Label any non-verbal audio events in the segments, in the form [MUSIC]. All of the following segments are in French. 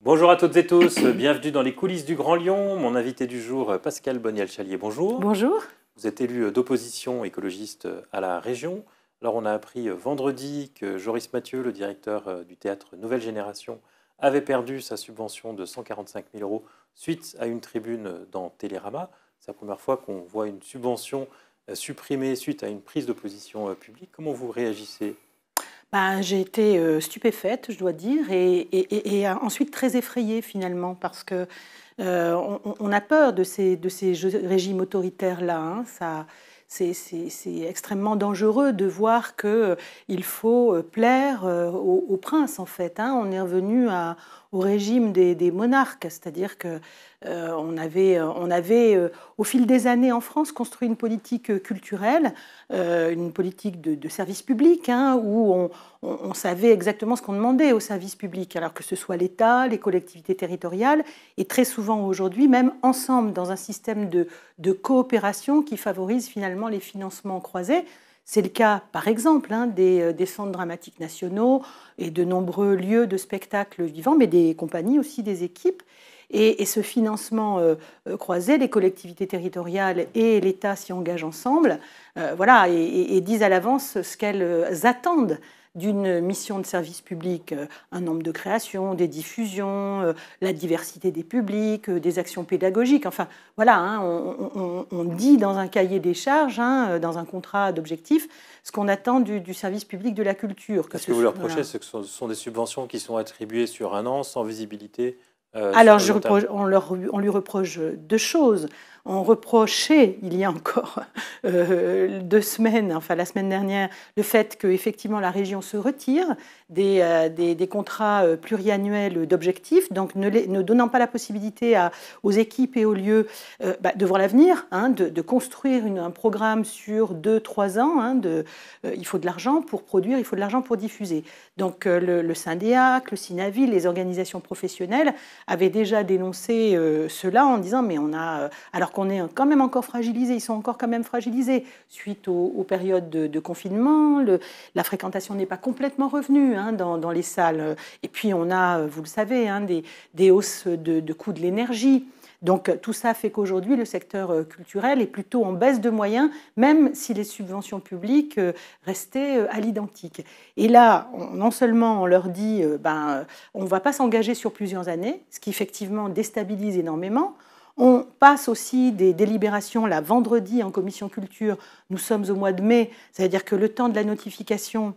Bonjour à toutes et tous, [COUGHS] bienvenue dans les coulisses du Grand Lyon. Mon invité du jour, Pascal Boniel-Chalier, bonjour. Bonjour. Vous êtes élu d'opposition écologiste à la région. Alors on a appris vendredi que Joris Mathieu, le directeur euh, du théâtre Nouvelle Génération, avait perdu sa subvention de 145 000 euros suite à une tribune dans Télérama. C'est la première fois qu'on voit une subvention euh, supprimée suite à une prise d'opposition euh, publique. Comment vous réagissez ben, J'ai été euh, stupéfaite, je dois dire, et, euh, ensuite très effrayée finalement, parce que euh, on, a peur de ces, de ces régimes autoritaires-là. Hein. ça, c'est, extrêmement dangereux de voir qu'il faut plaire au, prince, en fait. Hein. on est revenu à, au régime des, monarques, c'est-à-dire que euh, on avait, euh, euh, au fil des années en France construit une politique culturelle, une politique de, service public, hein, où on, savait exactement ce qu'on demandait au service public, alors que ce soit l'État, les collectivités territoriales, et très souvent aujourd'hui même ensemble dans un système de coopération qui favorise finalement les financements croisés. C'est le cas, par exemple, hein, euh, des, centres dramatiques nationaux et de nombreux lieux de spectacles vivants, mais des compagnies aussi, des équipes. Et, ce financement euh, euh, croisé, les collectivités territoriales et l'État s'y engagent ensemble, voilà, et, disent à l'avance ce qu'elles attendent d'une mission de service public, euh, un nombre de créations, des diffusions, euh, la diversité des publics, euh, des actions pédagogiques. Enfin, voilà, hein, on, dit dans un cahier des charges, hein, dans un contrat d'objectif, ce qu'on attend du, service public de la culture. ce que vous leur reprochez, ce sont des subventions qui sont attribuées sur un an sans visibilité euh, Alors, je on, leur, on, lui reproche euh, deux choses. On reprochait, il y a encore [LAUGHS] euh, deux semaines, enfin la semaine dernière, le fait qu'effectivement la région se retire des, des, contrats pluriannuels d'objectifs, donc ne, ne, donnant pas la possibilité à, aux équipes et aux lieux bah, de voir l'avenir, hein, de, construire un programme sur deux, trois ans. Hein, de, il faut de l'argent pour produire, il faut de l'argent pour diffuser. Donc le, le le Cinavi, les organisations professionnelles avait déjà dénoncé euh, cela en disant mais on a, euh, alors qu'on est quand même encore fragilisé, ils sont encore quand même fragilisés suite aux, périodes de, confinement, la fréquentation n'est pas complètement revenue hein, dans, les salles. Et puis on a, euh, vous le savez, hein, des, des hausses de coûts de l'énergie. Donc euh, tout ça fait qu'aujourd'hui, le secteur euh, culturel est plutôt en baisse de moyens, même si les subventions publiques euh, restaient à l'identique. Et là, non seulement on leur dit, ben, on ne va pas s'engager sur plusieurs années, ce qui effectivement déstabilise énormément, on passe aussi des délibérations La vendredi en commission culture. Nous sommes au mois de mai, c'est-à-dire que le temps de la notification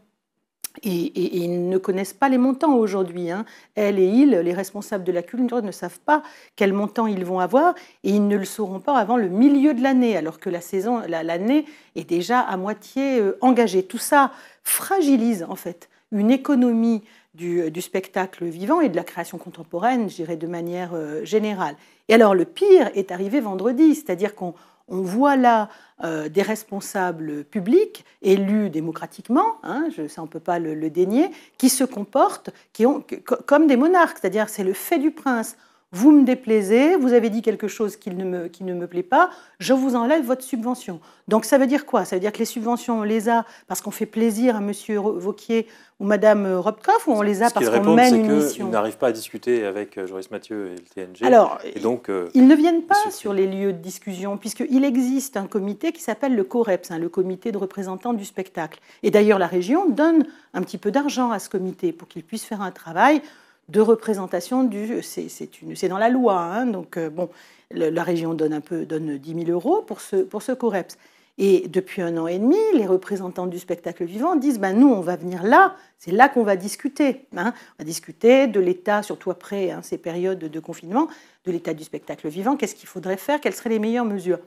et, ils ne connaissent pas les montants aujourd'hui. Hein. Elles et ils, les responsables de la culture, ne savent pas quel montants ils vont avoir et ils ne le sauront pas avant le milieu de l'année, alors que la saison, l'année est déjà à moitié euh, engagée. Tout ça fragilise en fait une économie du, euh, du spectacle vivant et de la création contemporaine, je dirais de manière euh, générale. Et alors le pire est arrivé vendredi, c'est-à-dire qu'on on voit là euh, des responsables publics, élus démocratiquement, hein, je, ça on ne peut pas le, dénier, qui se comportent qui ont, comme des monarques, c'est-à-dire c'est le fait du prince. Vous me déplaisez, vous avez dit quelque chose qui ne, me, qui ne me plaît pas, je vous enlève votre subvention. Donc ça veut dire quoi Ça veut dire que les subventions, on les a parce qu'on fait plaisir à Monsieur Vauquier ou Madame Robkoff ou on les a parce qu'on mène une que c'est qu'ils n'arrivent pas à discuter avec euh, Joris Mathieu et le TNG. Alors, et donc, euh, ils ne viennent pas sur les lieux de discussion, puisqu'il existe un comité qui s'appelle le COREPS, hein, le comité de représentants du spectacle. Et d'ailleurs, la région donne un petit peu d'argent à ce comité pour qu'il puisse faire un travail de représentation du. C'est dans la loi, hein, donc euh, bon, la région donne un peu, donne 10 000 euros pour ce, pour ce COREPS. Et depuis un an et demi, les représentants du spectacle vivant disent ben nous, on va venir là, c'est là qu'on va discuter. Hein. On va discuter de l'état, surtout après hein, ces périodes de confinement, de l'état du spectacle vivant, qu'est-ce qu'il faudrait faire, quelles seraient les meilleures mesures.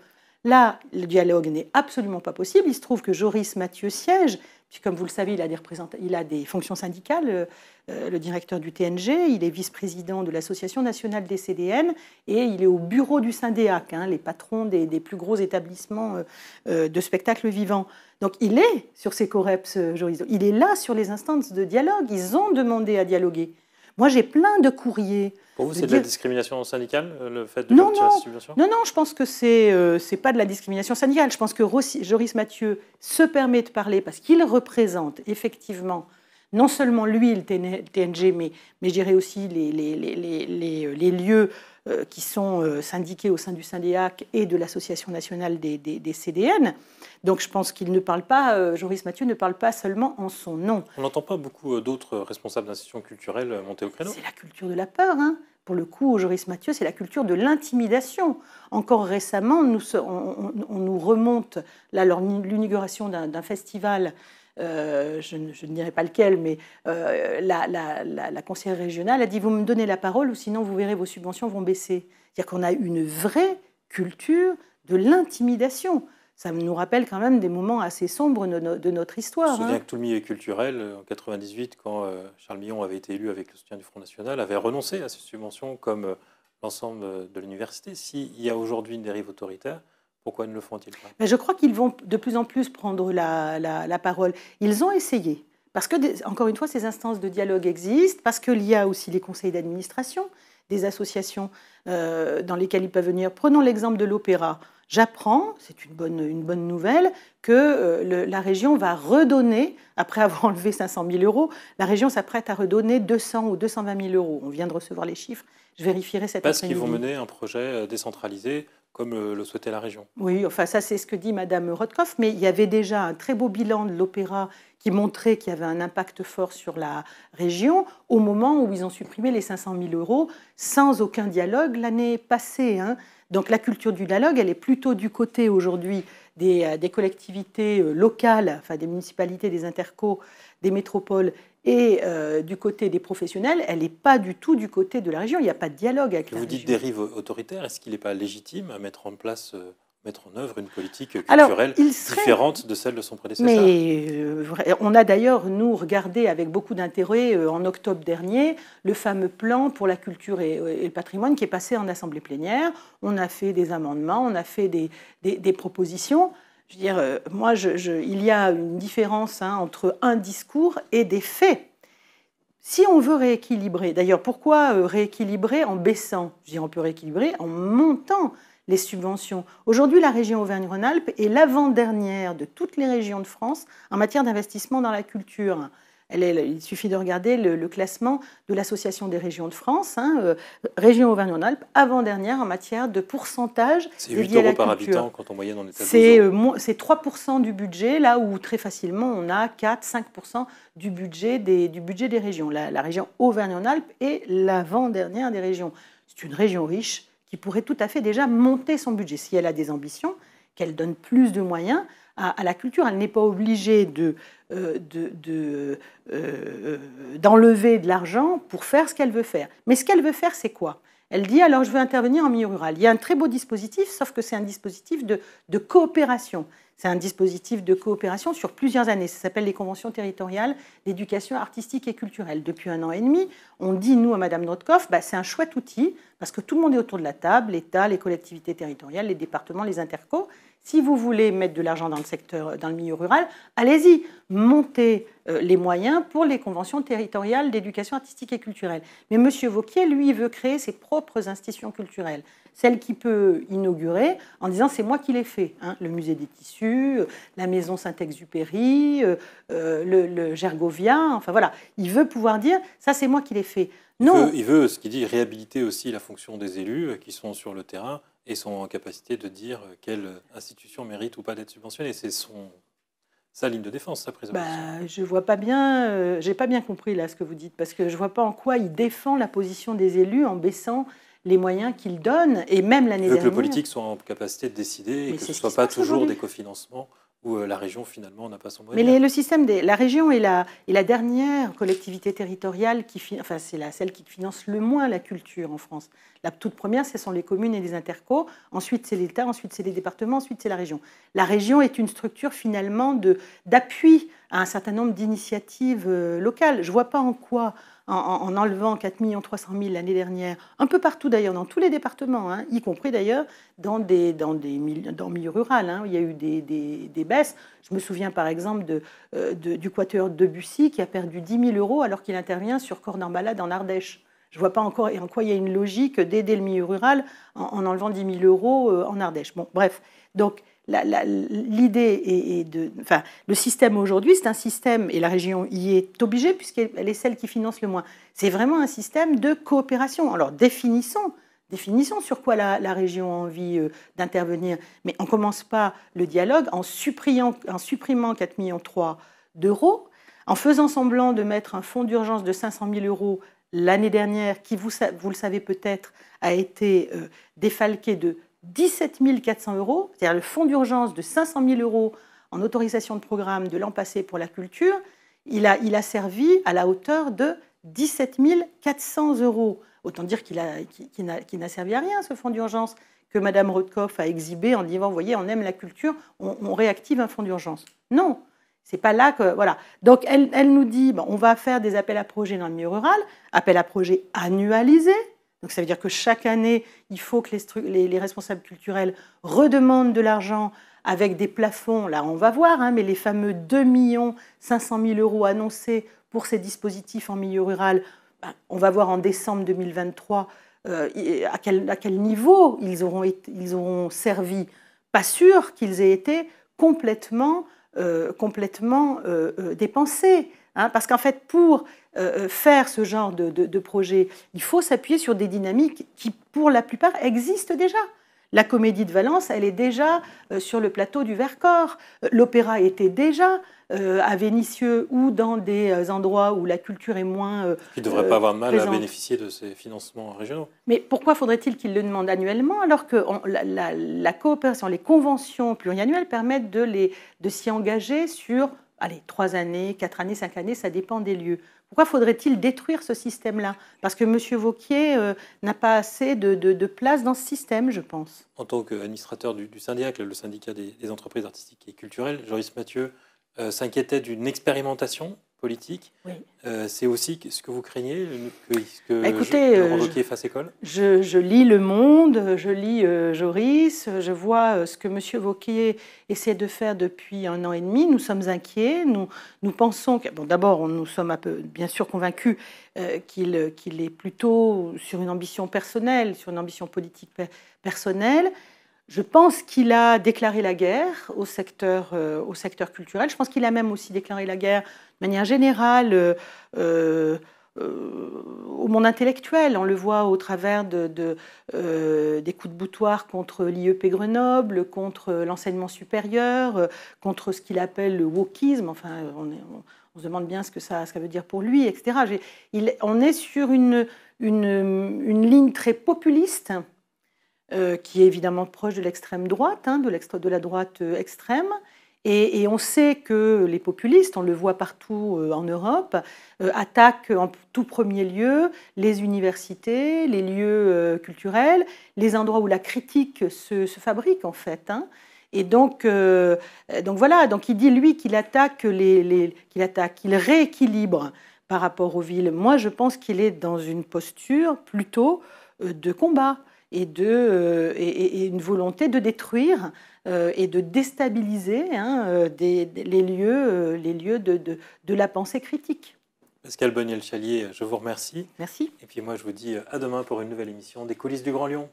Là, le dialogue n'est absolument pas possible. Il se trouve que Joris Mathieu Siège, comme vous le savez, il a des, il a des fonctions syndicales, euh, euh, le directeur du TNG, il est vice-président de l'Association nationale des CDN et il est au bureau du syndéac, hein, les patrons des, plus gros établissements euh, de spectacles vivants. Donc il est sur ces COREPS, il est là sur les instances de dialogue, ils ont demandé à dialoguer. Moi, j'ai plein de courriers. Pour vous, c'est de, la discrimination syndicale, euh, le fait de non, non. La subvention Non, je pense que euh, c'est pas de la discrimination syndicale. Je pense que Joris Mathieu se permet de parler parce qu'il représente effectivement non seulement lui le TNG, mais, mais je aussi les, les, euh, lieux euh, qui sont euh, syndiqués au sein du syndiac et de l'Association nationale des, CDN. Donc je pense qu'il ne parle pas, Joris Mathieu ne parle pas seulement en son nom. On n'entend pas beaucoup d'autres responsables d'institutions culturelles monter au créneau. C'est la culture de la peur. Hein. pour le coup, Joris Mathieu, c'est la culture de l'intimidation. Encore récemment, nous, on, on, nous remonte l'inauguration d'un festival euh, je, ne dirai pas lequel, mais euh, la, conseillère régionale a dit vous me donnez la parole ou sinon vous verrez vos subventions vont baisser. C'est-à-dire qu'on a une vraie culture de l'intimidation. Ça nous rappelle quand même des moments assez sombres de, notre histoire. Je me souviens que tout le milieu culturel, euh, en 1998, quand Charles Millon avait été élu avec le soutien du Front National, avait renoncé à ses subventions comme l'ensemble de l'université. S'il y a aujourd'hui une dérive autoritaire, pourquoi ne le font-ils pas Mais Je crois qu'ils vont de plus en plus prendre la, parole. Ils ont essayé. Parce que, encore une fois, ces instances de dialogue existent, parce qu'il y a aussi les conseils d'administration des associations euh, dans lesquelles ils peuvent venir. Prenons l'exemple de l'opéra. J'apprends, c'est une bonne, une bonne nouvelle, que euh, la région va redonner, après avoir [LAUGHS] enlevé 500 000 euros, la région s'apprête à redonner 200 ou 220 000 euros. On vient de recevoir les chiffres, je vérifierai cette Parce qu'ils vont mener un projet euh, décentralisé comme euh, le souhaitait la région. Oui, enfin ça c'est ce que dit Madame Rodkoff, mais il y avait déjà un très beau bilan de l'opéra qui montrait qu'il y avait un impact fort sur la région au moment où ils ont supprimé les 500 000 euros sans aucun dialogue l'année passée. Hein. Donc la culture du dialogue, elle est plutôt du côté aujourd'hui des, euh, collectivités euh, locales, enfin des municipalités, des intercos, des métropoles et euh, du côté des professionnels, elle n'est pas du tout du côté de la région. Il n'y a pas de dialogue avec la région. Vous dites dérive autoritaire. Est-ce qu'il n'est pas légitime à mettre en place euh, mettre en œuvre une politique culturelle différente de celle de son prédécesseur. Mais euh, on a d'ailleurs, nous, regardé avec beaucoup d'intérêt en octobre dernier le fameux plan pour la culture et, le patrimoine qui est passé en assemblée plénière. On a fait des amendements, on a fait des propositions. Je veux dire, euh, moi, il y a une différence hein, entre un discours et des faits. Si on veut rééquilibrer, d'ailleurs, pourquoi euh, rééquilibrer en baissant Je dire, on peut rééquilibrer en montant les subventions. Aujourd'hui, la région Auvergne-Rhône-Alpes est l'avant-dernière de toutes les régions de France en matière d'investissement dans la culture il suffit de regarder le, classement de l'Association des régions de France, hein, euh, région Auvergne-Rhône-Alpes, avant-dernière en matière de pourcentage. C'est 8 euros par habitant quand on moyenne en état C'est 3% euh, du budget, là où très facilement on a 4-5% du, budget des, du budget des régions. La, la région Auvergne-Rhône-Alpes est l'avant-dernière des régions. C'est une région riche qui pourrait tout à fait déjà monter son budget si elle a des ambitions, qu'elle donne plus de moyens à, la culture. Elle n'est pas obligée euh, euh, euh, d'enlever de, l'argent pour faire ce qu'elle veut faire. Mais ce qu'elle veut faire, c'est quoi Elle dit alors je veux intervenir en milieu rural. Il y a un très beau dispositif, sauf que c'est un dispositif de, coopération. C'est un dispositif de coopération sur plusieurs années. Ça s'appelle les conventions territoriales d'éducation artistique et culturelle. Depuis un an et demi, on dit, nous, à Madame Notkoff, bah, c'est un chouette outil parce que tout le monde est autour de la table, l'État, les collectivités territoriales, les départements, les intercos si vous voulez mettre de l'argent dans le secteur, dans le milieu rural, allez-y, montez euh, les moyens pour les conventions territoriales d'éducation artistique et culturelle. Mais M. Vauquier, lui, veut créer ses propres institutions culturelles, celles qui peut inaugurer en disant c'est moi qui l'ai fait. Hein. le musée des tissus, euh, la maison Saint-Exupéry, euh, le, Gergovia, enfin voilà. Il veut pouvoir dire ça c'est moi qui l'ai fait. Non. il veut ce qu'il dit, réhabiliter aussi la fonction des élus qui sont sur le terrain et sont en capacité de dire quelle institution mérite ou pas d'être subventionnée. C'est son sa ligne de défense, sa prise bah, Je vois pas bien, euh, j'ai pas bien compris là ce que vous dites, parce que je vois pas en quoi il défend la position des élus en baissant les moyens qu'ils donnent, et même l'année dernière. Il veut que le politique soit en capacité de décider et que ce ne soit pas toujours des cofinancements où euh, la région finalement n'a pas son mot. Mais le système des, la région est la, la dernière collectivité territoriale qui, enfin c'est la, celle qui finance le moins la culture en France. La toute première, ce sont les communes et les intercos. Ensuite, c'est l'État. Ensuite, c'est les départements. Ensuite, c'est la région. La région est une structure finalement de d'appui à un certain nombre d'initiatives euh, locales. Je ne vois pas en quoi, en, enlevant 4 300 000 l'année dernière, un peu partout d'ailleurs, dans tous les départements, hein, y compris d'ailleurs dans des, dans des dans le milieu rural, hein, où il y a eu des, des, des, baisses. Je me souviens par exemple de, euh, de, du quatuor de Bussy qui a perdu 10 000 euros alors qu'il intervient sur Cornambalade en Ardèche. Je ne vois pas encore en quoi il y a une logique d'aider le milieu rural en, enlevant 10 000 euros euh, en Ardèche. Bon, bref. Donc, l'idée est, de. Enfin, le système aujourd'hui, c'est un système, et la région y est obligée puisqu'elle est celle qui finance le moins. C'est vraiment un système de coopération. Alors définissons. Définissons sur quoi la, région a envie euh, d'intervenir. Mais on ne commence pas le dialogue en, en supprimant 4,3 millions d'euros, en faisant semblant de mettre un fonds d'urgence de 500 000 euros l'année dernière, qui, vous, vous le savez peut-être, a été euh, défalqué de 17 400 euros, c'est-à-dire le fonds d'urgence de 500 000 euros en autorisation de programme de l'an passé pour la culture, il a, servi à la hauteur de 17 400 euros. Autant dire qu'il n'a servi à rien, ce fonds d'urgence que Mme Rodkoff a exhibé en disant, vous voyez, on aime la culture, on, réactive un fonds d'urgence. Non, c'est pas là que... Voilà. Donc, elle, nous dit, on va faire des appels à projets dans le milieu rural, appels à projets annualisés, donc ça veut dire que chaque année, il faut que les, responsables culturels redemandent de l'argent avec des plafonds, là on va voir, hein, mais les fameux 2 millions 000 euros annoncés pour ces dispositifs en milieu rural, bah, on va voir en décembre 2023 euh, à, quel, niveau ils auront, servi. Pas sûr qu'ils aient été complètement, euh, euh, dépensés. Hein, parce qu'en fait, pour euh, euh, faire ce genre de, projet, il faut s'appuyer sur des dynamiques qui, pour la plupart, existent déjà. La comédie de Valence, elle est déjà euh, sur le plateau du Vercors. L'opéra était déjà à Vénissieux ou dans des endroits où la culture est moins. Qui ne devrait pas avoir mal à bénéficier de ces financements régionaux. Mais pourquoi faudrait-il qu'ils le demandent annuellement alors que la, coopération, les conventions pluriannuelles permettent de s'y engager sur allez, trois années, quatre années, cinq années, ça dépend des lieux. Pourquoi faudrait-il détruire ce système-là Parce que M. Vauquier euh, n'a pas assez de, de, place dans ce système, je pense. En tant qu'administrateur du, syndicat, le syndicat des, entreprises artistiques et culturelles, Joris Mathieu euh, s'inquiétait d'une expérimentation politique. Euh, c'est aussi ce que vous craignez que, que bah, Écoutez, euh, fasse école je, je, lis Le Monde, je lis euh, Joris, je vois ce que M. Vauquier essaie de faire depuis un an et demi. Nous sommes inquiets, nous, nous pensons... Que, bon, d'abord, nous sommes un peu, bien sûr convaincus qu'il, qu'il est plutôt sur une ambition personnelle, sur une ambition politique personnelle. Je pense qu'il a déclaré la guerre au secteur, euh, au secteur culturel. Je pense qu'il a même aussi déclaré la guerre de manière générale euh, euh, au monde intellectuel. On le voit au travers de, des coups de boutoir contre l'IEP Grenoble, contre l'enseignement supérieur, contre ce qu'il appelle le wokisme. Enfin, on, se demande bien ce que ça, ce veut dire pour lui, etc. on est sur une, une, une ligne très populiste euh, qui est évidemment proche de l'extrême droite, hein, de, la droite euh, extrême. Et, on sait que les populistes, on le voit partout euh, en Europe, attaquent en tout premier lieu les universités, les lieux culturels, les endroits où la critique se, fabrique en fait. Hein. Et donc, donc voilà, donc il dit lui qu'il attaque, les qu'il attaque, qu'il rééquilibre par rapport aux villes. Moi, je pense qu'il est dans une posture plutôt de combat et, de, euh, et, une volonté de détruire euh, et de déstabiliser hein, euh, des, les lieux, les lieux de, de, la pensée critique. Pascal Boniel-Chalier, je vous remercie. Merci. Et puis moi, je vous dis à demain pour une nouvelle émission des coulisses du Grand Lyon.